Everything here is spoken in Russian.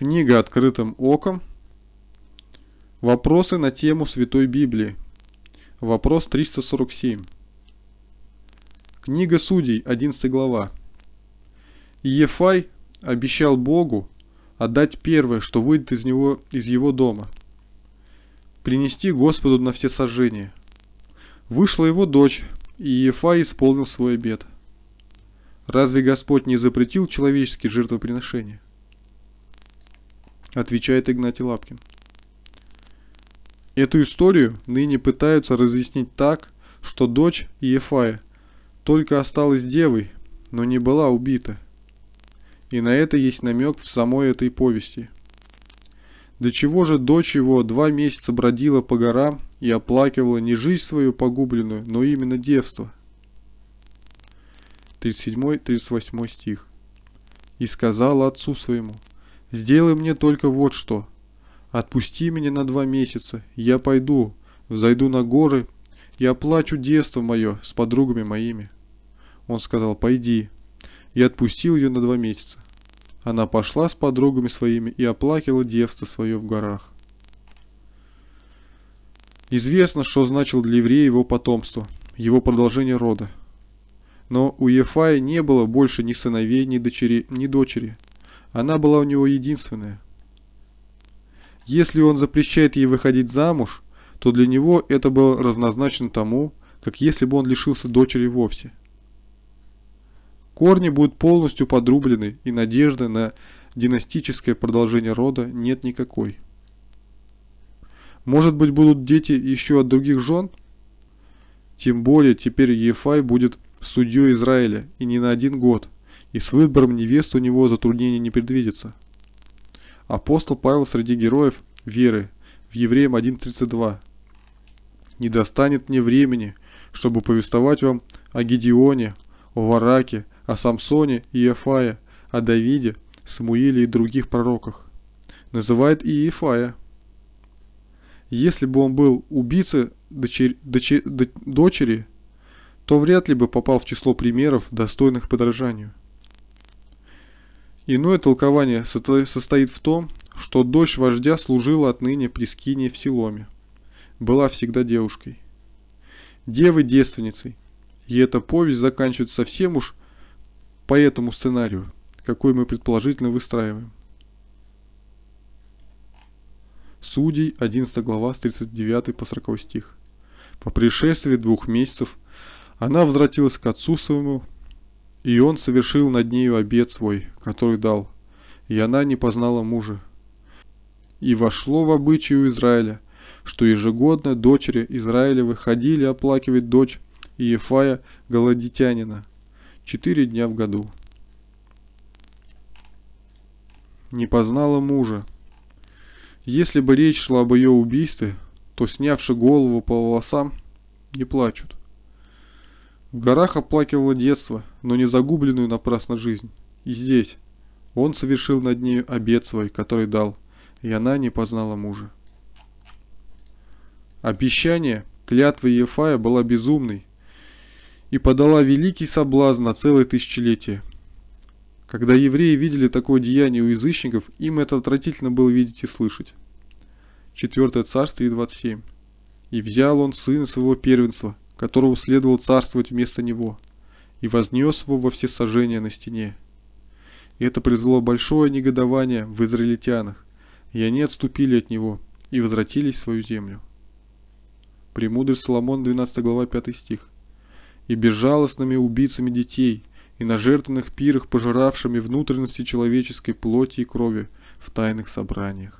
Книга «Открытым оком». Вопросы на тему Святой Библии. Вопрос 347. Книга Судей, 11 глава. Ефай обещал Богу отдать первое, что выйдет из него, из его дома. Принести Господу на все сожжения. Вышла его дочь, и Ефай исполнил свой обет. Разве Господь не запретил человеческие жертвоприношения? отвечает Игнатий Лапкин. Эту историю ныне пытаются разъяснить так, что дочь Ефая только осталась девой, но не была убита. И на это есть намек в самой этой повести. До чего же дочь его два месяца бродила по горам и оплакивала не жизнь свою погубленную, но именно девство. 37-38 стих. «И сказала отцу своему – Сделай мне только вот что. Отпусти меня на два месяца, я пойду, взойду на горы, я оплачу детство мое с подругами моими. Он сказал, пойди. И отпустил ее на два месяца. Она пошла с подругами своими и оплакила девство свое в горах. Известно, что значил для еврея его потомство, его продолжение рода. Но у Ефая не было больше ни сыновей, ни дочери, ни дочери – она была у него единственная. Если он запрещает ей выходить замуж, то для него это было равнозначно тому, как если бы он лишился дочери вовсе. Корни будут полностью подрублены, и надежды на династическое продолжение рода нет никакой. Может быть, будут дети еще от других жен? Тем более, теперь Ефай будет судьей Израиля и не на один год – и с выбором невесты у него затруднений не предвидится. Апостол Павел среди героев веры в Евреям 1.32. «Не достанет мне времени, чтобы повествовать вам о Гедеоне, о Вараке, о Самсоне и Ефае, о Давиде, Самуиле и других пророках. Называет и Ефая. Если бы он был убийцей дочери, дочери, дочери, то вряд ли бы попал в число примеров, достойных подражанию. Иное толкование состоит в том, что дочь вождя служила отныне при скине в Силоме. Была всегда девушкой. Девы девственницей. И эта повесть заканчивается совсем уж по этому сценарию, какой мы предположительно выстраиваем. Судей, 11 глава, с 39 по 40 стих. По пришествии двух месяцев она возвратилась к отцу своему, и он совершил над нею обед свой, который дал. И она не познала мужа. И вошло в обычаю Израиля, что ежегодно дочери Израиля выходили оплакивать дочь Иефая Голодитянина четыре дня в году. Не познала мужа. Если бы речь шла об ее убийстве, то снявши голову по волосам, не плачут. В горах оплакивало детство, но не загубленную напрасно жизнь. И здесь он совершил над нею обед свой, который дал, и она не познала мужа. Обещание клятва Ефая была безумной и подала великий соблазн на целое тысячелетие. Когда евреи видели такое деяние у язычников, им это отвратительно было видеть и слышать. 4 Царствие 27. «И взял он сына своего первенства, которого следовал царствовать вместо него, и вознес его во все сожжения на стене. И это произвело большое негодование в израильтянах, и они отступили от него и возвратились в свою землю. Премудрость Соломон, 12 глава, 5 стих. «И безжалостными убийцами детей, и на жертвенных пирах, пожиравшими внутренности человеческой плоти и крови в тайных собраниях».